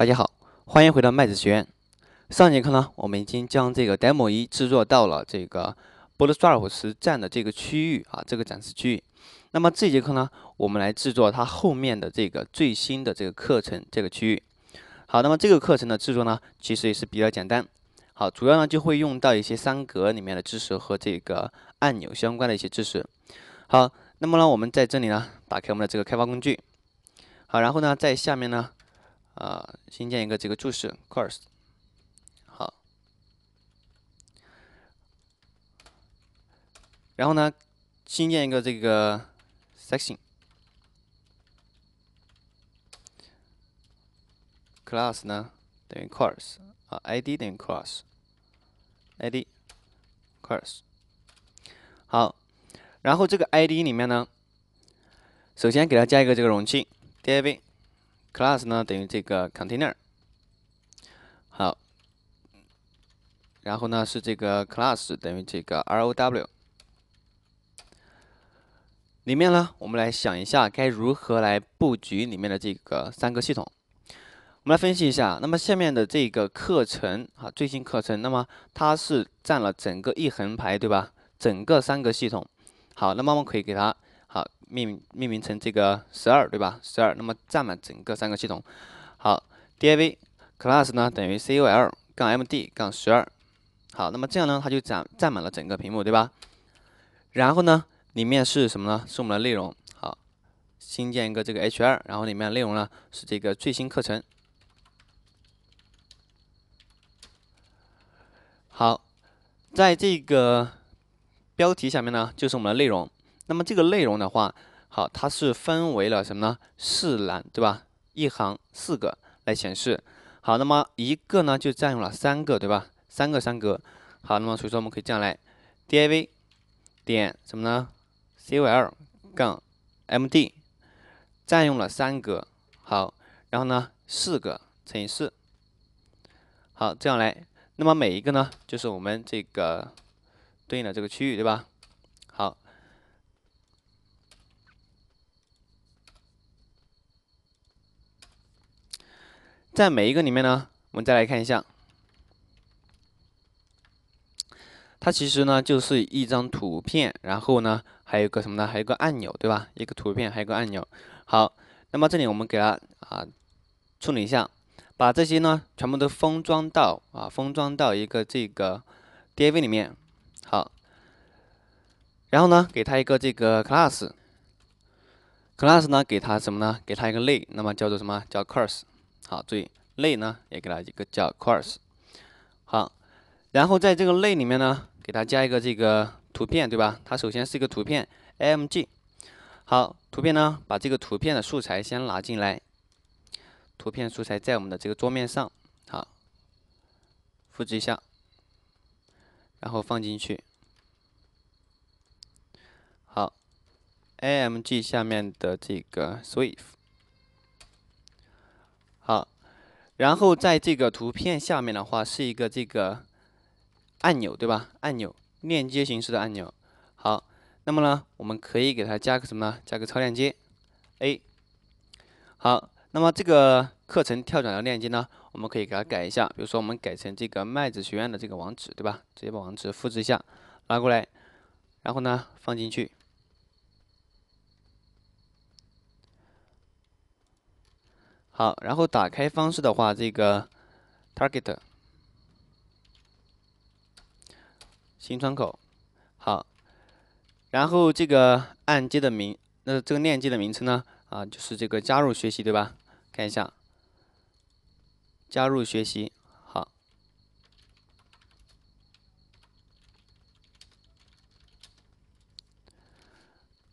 大家好，欢迎回到麦子学院。上节课呢，我们已经将这个 demo 一制作到了这个 bootstrap 时战的这个区域啊，这个展示区域。那么这节课呢，我们来制作它后面的这个最新的这个课程这个区域。好，那么这个课程的制作呢，其实也是比较简单。好，主要呢就会用到一些三格里面的知识和这个按钮相关的一些知识。好，那么呢，我们在这里呢，打开我们的这个开发工具。好，然后呢，在下面呢。啊，新建一个这个注释 course，好。然后呢，新建一个这个 section，class 呢等于 course 啊，id 等于 course，id，course，好。然后这个 id 里面呢，首先给它加一个这个容器 div。class 呢等于这个 container，好，然后呢是这个 class 等于这个 row，里面呢我们来想一下该如何来布局里面的这个三个系统，我们来分析一下，那么下面的这个课程啊最新课程，那么它是占了整个一横排对吧？整个三个系统，好，那么我们可以给它。好，命名命名成这个十二，对吧？十二，那么占满整个三个系统。好，div class 呢等于 col-md- 杠十二。好，那么这样呢，它就占占满了整个屏幕，对吧？然后呢，里面是什么呢？是我们的内容。好，新建一个这个 h 二，然后里面内容呢是这个最新课程。好，在这个标题下面呢，就是我们的内容。那么这个内容的话，好，它是分为了什么呢？四栏对吧？一行四个来显示。好，那么一个呢就占用了三个对吧？三个三格。好，那么所以说我们可以这样来，div 点什么呢？col 杠 md 占用了三格。好，然后呢四个乘以四。好，这样来，那么每一个呢就是我们这个对应的这个区域对吧？在每一个里面呢，我们再来看一下，它其实呢就是一张图片，然后呢还有个什么呢？还有个按钮，对吧？一个图片，还有个按钮。好，那么这里我们给它啊处理一下，把这些呢全部都封装到啊封装到一个这个 D A V 里面。好，然后呢给它一个这个 class，class 呢给它什么呢？给它一个类，那么叫做什么？叫 c u a s s 好，注意类呢也给它一个叫 course。好，然后在这个类里面呢，给它加一个这个图片，对吧？它首先是一个图片，AMG。好，图片呢，把这个图片的素材先拿进来。图片素材在我们的这个桌面上，好，复制一下，然后放进去。好，AMG 下面的这个 Swift。然后在这个图片下面的话是一个这个按钮对吧？按钮链接形式的按钮。好，那么呢，我们可以给它加个什么呢？加个超链接 A。好，那么这个课程跳转的链接呢，我们可以给它改一下，比如说我们改成这个麦子学院的这个网址对吧？直接把网址复制一下，拉过来，然后呢放进去。好，然后打开方式的话，这个 target 新窗口，好，然后这个按揭的名，那这个链接的名称呢？啊，就是这个加入学习，对吧？看一下，加入学习，好，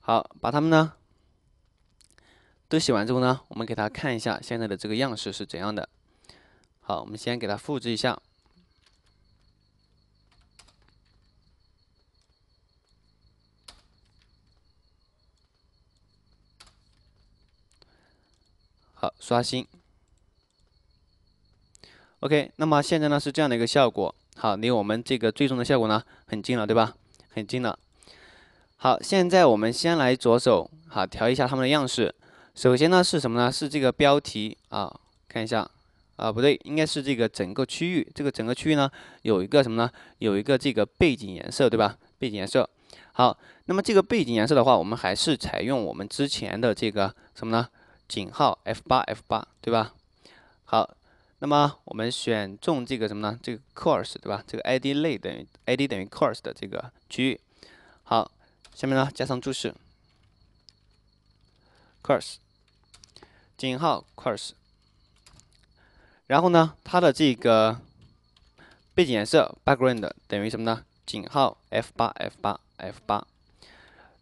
好，把它们呢。都写完之后呢，我们给它看一下现在的这个样式是怎样的。好，我们先给它复制一下。好，刷新。OK，那么现在呢是这样的一个效果。好，离我们这个最终的效果呢很近了，对吧？很近了。好，现在我们先来着手好调一下它们的样式。首先呢是什么呢？是这个标题啊，看一下啊，不对，应该是这个整个区域。这个整个区域呢有一个什么呢？有一个这个背景颜色，对吧？背景颜色。好，那么这个背景颜色的话，我们还是采用我们之前的这个什么呢？井号 F 八 F 八，对吧？好，那么我们选中这个什么呢？这个 course 对吧？这个 ID 类等于 ID 等于 course 的这个区域。好，下面呢加上注释，course。井号 course，然后呢，它的这个背景颜色 background 等于什么呢？井号 f8 f8 f8，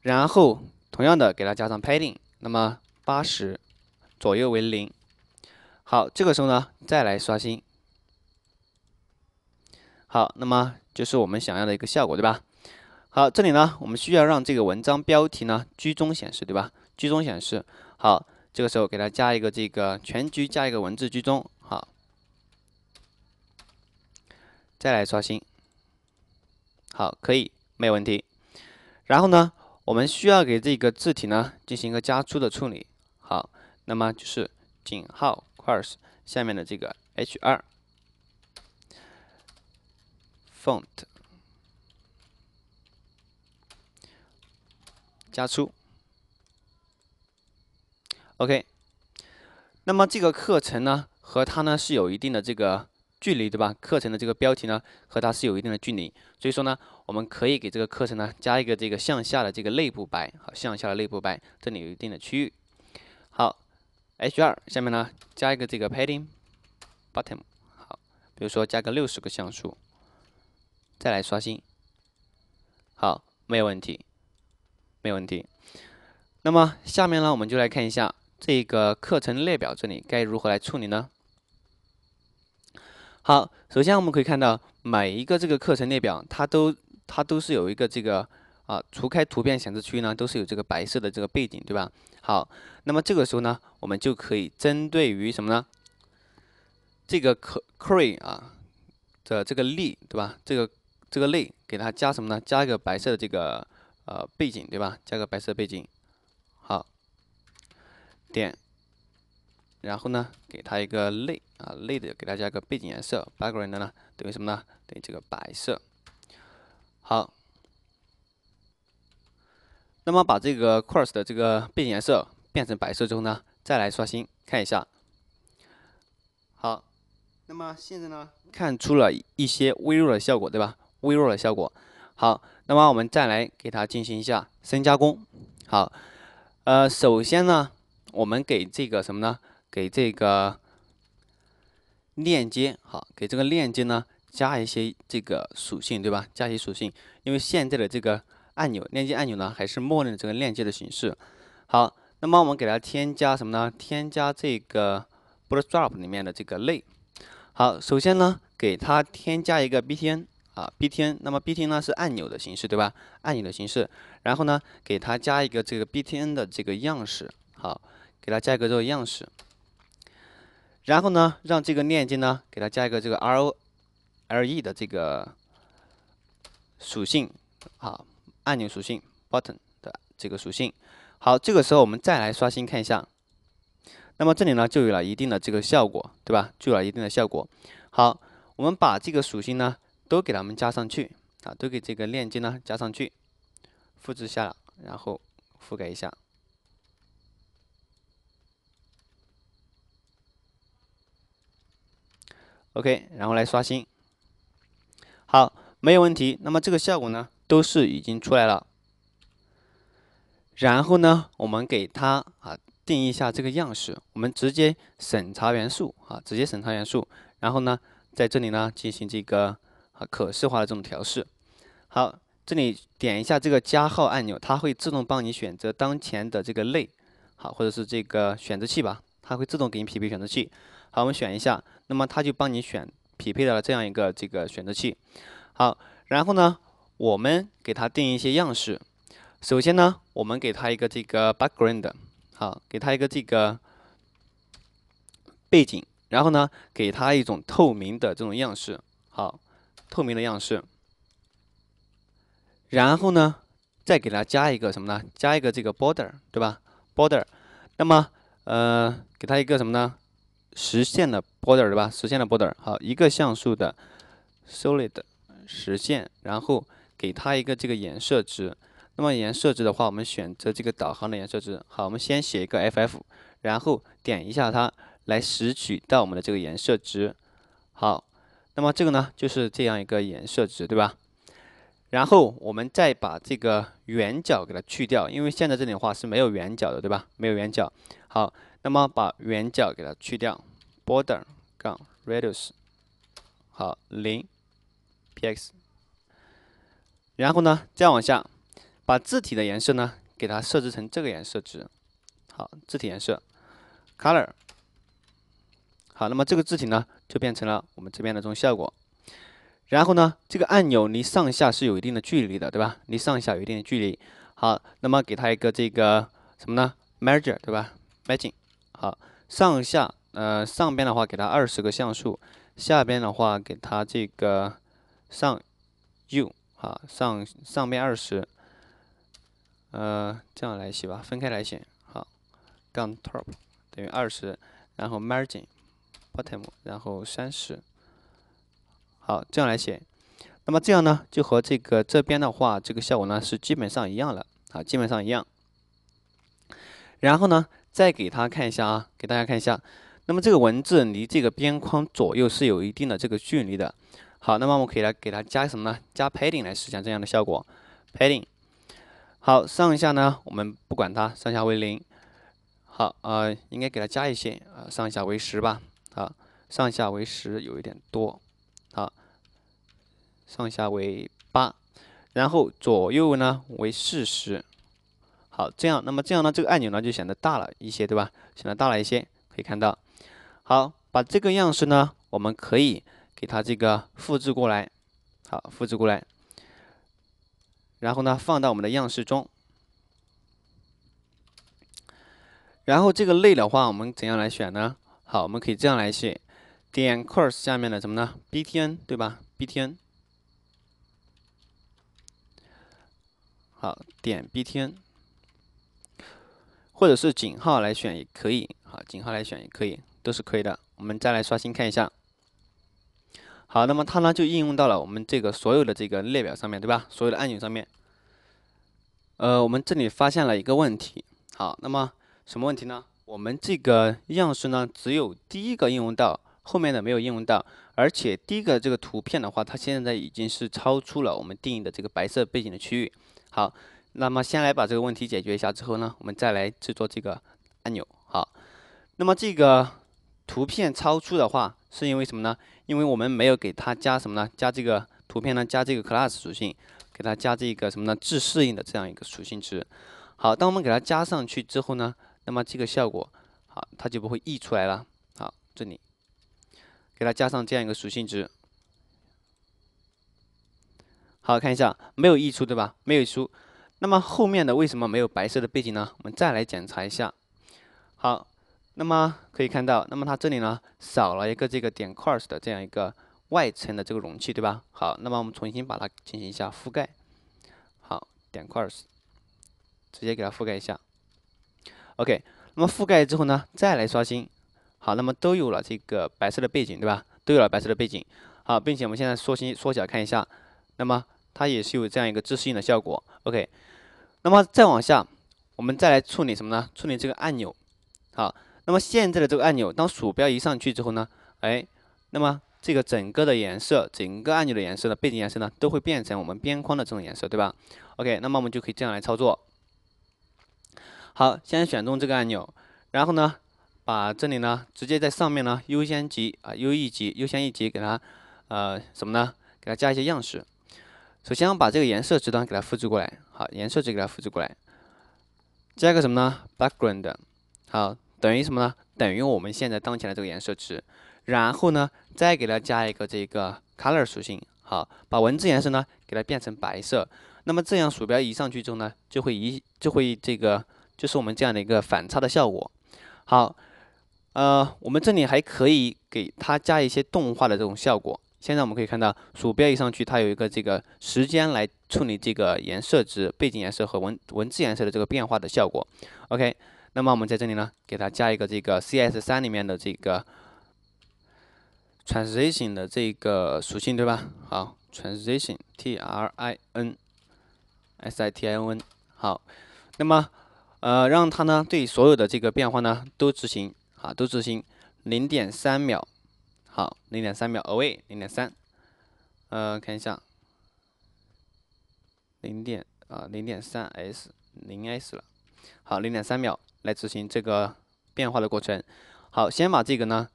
然后同样的给它加上 padding，那么八十左右为零。好，这个时候呢，再来刷新。好，那么就是我们想要的一个效果，对吧？好，这里呢，我们需要让这个文章标题呢居中显示，对吧？居中显示。好。这个时候给它加一个这个全局加一个文字居中，好，再来刷新，好，可以，没有问题。然后呢，我们需要给这个字体呢进行一个加粗的处理，好，那么就是井号块儿下面的这个 H2 font 加粗。OK，那么这个课程呢和它呢是有一定的这个距离，对吧？课程的这个标题呢和它是有一定的距离，所以说呢，我们可以给这个课程呢加一个这个向下的这个内部白，好，向下的内部白，这里有一定的区域。好，H2 下面呢加一个这个 padding bottom，好，比如说加个六十个像素，再来刷新。好，没有问题，没有问题。那么下面呢我们就来看一下。这个课程列表这里该如何来处理呢？好，首先我们可以看到每一个这个课程列表，它都它都是有一个这个啊，除开图片显示区域呢，都是有这个白色的这个背景，对吧？好，那么这个时候呢，我们就可以针对于什么呢？这个可 c r e 啊的这个类，对吧？这个这个类，给它加什么呢？加一个白色的这个呃背景，对吧？加个白色背景。点，然后呢，给它一个类啊，类的，给它加个背景颜色，background 呢，等于什么呢？等于这个白色。好，那么把这个 c o u r s e 的这个背景颜色变成白色之后呢，再来刷新看一下。好，那么现在呢，看出了一些微弱的效果，对吧？微弱的效果。好，那么我们再来给它进行一下深加工。好，呃，首先呢。我们给这个什么呢？给这个链接，好，给这个链接呢加一些这个属性，对吧？加一些属性，因为现在的这个按钮、链接按钮呢，还是默认的这个链接的形式。好，那么我们给它添加什么呢？添加这个 Bootstrap 里面的这个类。好，首先呢，给它添加一个 btn 啊 btn，那么 btn 呢是按钮的形式，对吧？按钮的形式，然后呢，给它加一个这个 btn 的这个样式。好。给它加一个这个样式，然后呢，让这个链接呢，给它加一个这个 R O L E 的这个属性啊，按钮属性 button 的这个属性。好，这个时候我们再来刷新看一下，那么这里呢就有了一定的这个效果，对吧？就有了一定的效果。好，我们把这个属性呢都给它们加上去啊，都给这个链接呢加上去，复制下，然后覆盖一下。OK，然后来刷新。好，没有问题。那么这个效果呢，都是已经出来了。然后呢，我们给它啊定义一下这个样式。我们直接审查元素啊，直接审查元素。然后呢，在这里呢进行这个啊可视化的这种调试。好，这里点一下这个加号按钮，它会自动帮你选择当前的这个类，好，或者是这个选择器吧，它会自动给你匹配选择器。好，我们选一下，那么它就帮你选匹配到了这样一个这个选择器。好，然后呢，我们给它定一些样式。首先呢，我们给它一个这个 background，好，给它一个这个背景，然后呢，给它一种透明的这种样式，好，透明的样式。然后呢，再给它加一个什么呢？加一个这个 border，对吧？border，那么呃，给它一个什么呢？实现了 border 对吧？实现了 border，好，一个像素的 solid 实现，然后给它一个这个颜色值。那么颜色值的话，我们选择这个导航的颜色值。好，我们先写一个 FF，然后点一下它来拾取到我们的这个颜色值。好，那么这个呢，就是这样一个颜色值，对吧？然后我们再把这个圆角给它去掉，因为现在这里的话是没有圆角的，对吧？没有圆角。好。那么把圆角给它去掉，border 杠 radius 好零 px。然后呢，再往下，把字体的颜色呢给它设置成这个颜色值，好，字体颜色 color。好，那么这个字体呢就变成了我们这边的这种效果。然后呢，这个按钮离上下是有一定的距离的，对吧？离上下有一定的距离。好，那么给它一个这个什么呢 m a r g e n 对吧？margin。好，上下，呃，上边的话给它二十个像素，下边的话给它这个上右，好，上上边二十，呃，这样来写吧，分开来写。好，杠 top 等于二十，然后 margin bottom 然后三十，好，这样来写。那么这样呢，就和这个这边的话，这个效果呢是基本上一样了，啊，基本上一样。然后呢？再给他看一下啊，给大家看一下。那么这个文字离这个边框左右是有一定的这个距离的。好，那么我们可以来给它加什么呢？加 padding 来实现这样的效果。padding。好，上下呢，我们不管它，上下为零。好，呃，应该给它加一些，呃，上下为十吧。好，上下为十，有一点多。好，上下为八，然后左右呢为四十。好，这样，那么这样呢？这个按钮呢就显得大了一些，对吧？显得大了一些，可以看到。好，把这个样式呢，我们可以给它这个复制过来。好，复制过来，然后呢放到我们的样式中。然后这个类的话，我们怎样来选呢？好，我们可以这样来写：点 course 下面的什么呢？btn 对吧？btn。好，点 btn。或者是井号来选也可以，好，井号来选也可以，都是可以的。我们再来刷新看一下。好，那么它呢就应用到了我们这个所有的这个列表上面，对吧？所有的按钮上面。呃，我们这里发现了一个问题。好，那么什么问题呢？我们这个样式呢只有第一个应用到，后面的没有应用到，而且第一个这个图片的话，它现在已经是超出了我们定义的这个白色背景的区域。好。那么先来把这个问题解决一下，之后呢，我们再来制作这个按钮。好，那么这个图片超出的话，是因为什么呢？因为我们没有给它加什么呢？加这个图片呢？加这个 class 属性，给它加这个什么呢？自适应的这样一个属性值。好，当我们给它加上去之后呢，那么这个效果好，它就不会溢出来了。好，这里给它加上这样一个属性值。好看一下，没有溢出对吧？没有溢出。那么后面的为什么没有白色的背景呢？我们再来检查一下。好，那么可以看到，那么它这里呢少了一个这个点 cross 的这样一个外层的这个容器，对吧？好，那么我们重新把它进行一下覆盖。好，点 cross 直接给它覆盖一下。OK，那么覆盖之后呢，再来刷新。好，那么都有了这个白色的背景，对吧？都有了白色的背景。好，并且我们现在缩新缩小看一下，那么它也是有这样一个自适应的效果。OK。那么再往下，我们再来处理什么呢？处理这个按钮。好，那么现在的这个按钮，当鼠标一上去之后呢，哎，那么这个整个的颜色，整个按钮的颜色呢，背景颜色呢，都会变成我们边框的这种颜色，对吧？OK，那么我们就可以这样来操作。好，先选中这个按钮，然后呢，把这里呢，直接在上面呢，优先级啊，优一级，优先一级，给它呃，什么呢？给它加一些样式。首先，把这个颜色值呢给它复制过来，好，颜色值给它复制过来，加个什么呢？background，好，等于什么呢？等于我们现在当前的这个颜色值，然后呢，再给它加一个这个 color 属性，好，把文字颜色呢给它变成白色，那么这样鼠标移上去之后呢，就会移，就会这个，就是我们这样的一个反差的效果。好，呃，我们这里还可以给它加一些动画的这种效果。现在我们可以看到，鼠标移上去，它有一个这个时间来处理这个颜色值、背景颜色和文文字颜色的这个变化的效果。OK，那么我们在这里呢，给它加一个这个 CS3 里面的这个 transition 的这个属性，对吧？好，transition，t r i n s i t i n，好，那么呃让它呢对所有的这个变化呢都执行啊都执行零点三秒。好，零点三秒，a y 零点三，呃，看一下，零点啊，零点三 s，零 s 了。好，零点三秒来执行这个变化的过程。好，先把这个呢，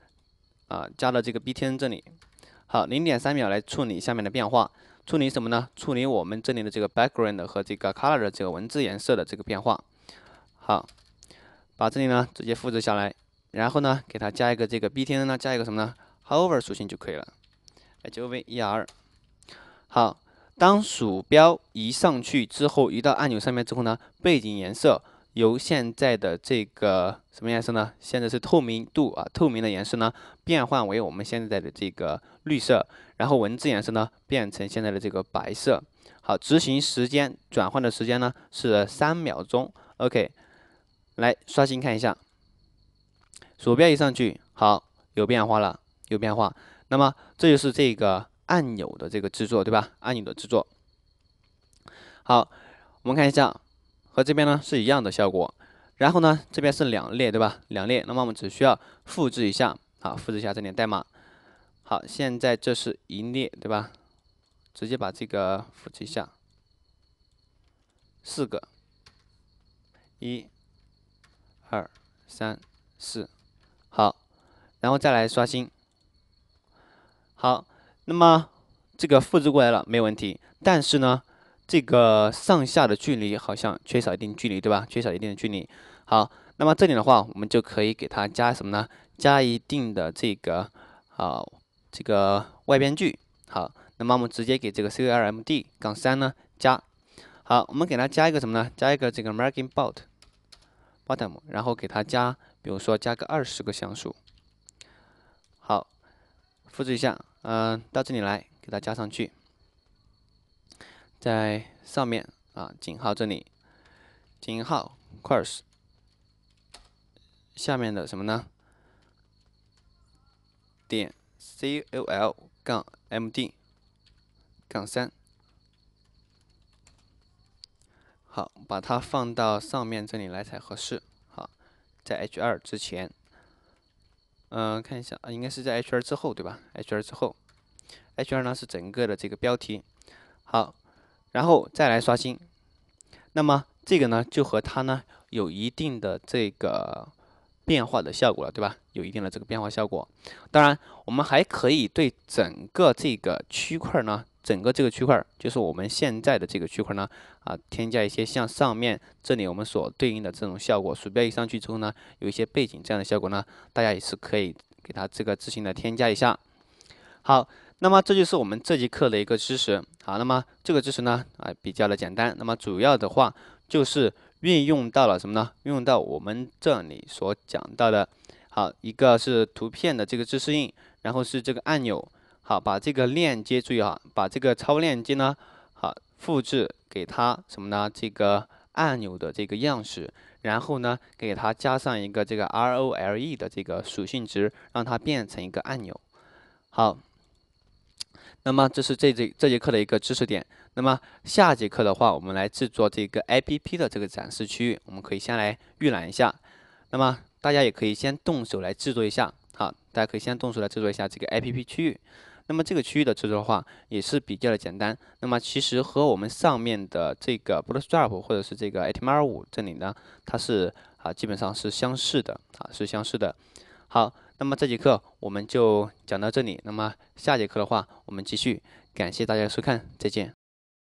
啊，加到这个 btn 这里。好，零点三秒来处理下面的变化。处理什么呢？处理我们这里的这个 background 和这个 color 的这个文字颜色的这个变化。好，把这里呢直接复制下来，然后呢给它加一个这个 btn 呢加一个什么呢？hover 属性就可以了，h o v e r。好，当鼠标移上去之后，移到按钮上面之后呢，背景颜色由现在的这个什么颜色呢？现在是透明度啊，透明的颜色呢，变换为我们现在的这个绿色，然后文字颜色呢变成现在的这个白色。好，执行时间转换的时间呢是三秒钟。OK，来刷新看一下，鼠标移上去，好，有变化了。有变化，那么这就是这个按钮的这个制作，对吧？按钮的制作。好，我们看一下，和这边呢是一样的效果。然后呢，这边是两列，对吧？两列。那么我们只需要复制一下，好，复制一下这点代码。好，现在这是一列，对吧？直接把这个复制一下，四个，一、二、三、四，好，然后再来刷新。好，那么这个复制过来了，没问题。但是呢，这个上下的距离好像缺少一定距离，对吧？缺少一定的距离。好，那么这里的话，我们就可以给它加什么呢？加一定的这个啊，这个外边距。好，那么我们直接给这个 C L M D 杠三呢加。好，我们给它加一个什么呢？加一个这个 margin bot bottom，然后给它加，比如说加个二十个像素。好。复制一下，嗯，到这里来，给它加上去，在上面啊，井号这里，井号 course，下面的什么呢？点 C O L 杠 M D 杠三，好，把它放到上面这里来才合适，好，在 H 二之前。嗯，看一下啊，应该是在 H R 之后，对吧？H R 之后，H R 呢是整个的这个标题，好，然后再来刷新，那么这个呢就和它呢有一定的这个变化的效果了，对吧？有一定的这个变化效果，当然，我们还可以对整个这个区块呢，整个这个区块就是我们现在的这个区块呢，啊，添加一些像上面这里我们所对应的这种效果，鼠标一上去之后呢，有一些背景这样的效果呢，大家也是可以给它这个自行的添加一下。好，那么这就是我们这节课的一个知识。好，那么这个知识呢，啊，比较的简单，那么主要的话就是运用到了什么呢？运用到我们这里所讲到的。好，一个是图片的这个自适应，然后是这个按钮。好，把这个链接注意哈，把这个超链接呢，好复制给它什么呢？这个按钮的这个样式，然后呢，给它加上一个这个 R O L E 的这个属性值，让它变成一个按钮。好，那么这是这节这节课的一个知识点。那么下节课的话，我们来制作这个 A P P 的这个展示区域，我们可以先来预览一下。那么。大家也可以先动手来制作一下，好，大家可以先动手来制作一下这个 APP 区域。那么这个区域的制作的话，也是比较的简单。那么其实和我们上面的这个 Bootstrap 或者是这个 HTML 五这里呢，它是啊基本上是相似的啊是相似的。好，那么这节课我们就讲到这里。那么下节课的话，我们继续。感谢大家收看，再见。